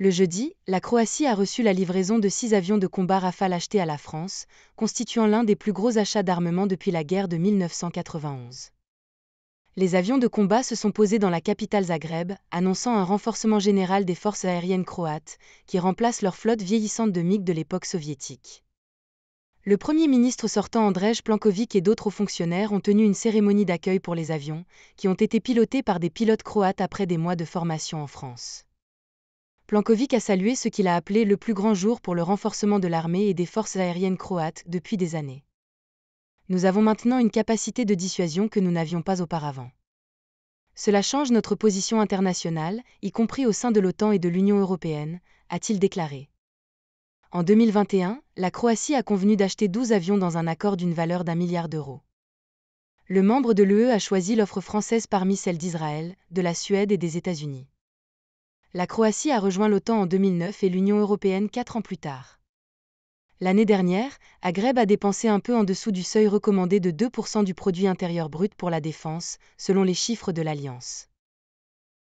Le jeudi, la Croatie a reçu la livraison de six avions de combat Rafale achetés à la France, constituant l'un des plus gros achats d'armement depuis la guerre de 1991. Les avions de combat se sont posés dans la capitale Zagreb, annonçant un renforcement général des forces aériennes croates, qui remplacent leur flotte vieillissante de MiG de l'époque soviétique. Le Premier ministre sortant Andrej Plankovic et d'autres fonctionnaires ont tenu une cérémonie d'accueil pour les avions, qui ont été pilotés par des pilotes croates après des mois de formation en France. Plankovic a salué ce qu'il a appelé le plus grand jour pour le renforcement de l'armée et des forces aériennes croates depuis des années. Nous avons maintenant une capacité de dissuasion que nous n'avions pas auparavant. Cela change notre position internationale, y compris au sein de l'OTAN et de l'Union européenne, a-t-il déclaré. En 2021, la Croatie a convenu d'acheter 12 avions dans un accord d'une valeur d'un milliard d'euros. Le membre de l'UE e a choisi l'offre française parmi celles d'Israël, de la Suède et des États-Unis. La Croatie a rejoint l'OTAN en 2009 et l'Union européenne quatre ans plus tard. L'année dernière, Agreb a dépensé un peu en dessous du seuil recommandé de 2% du produit intérieur brut pour la défense, selon les chiffres de l'Alliance.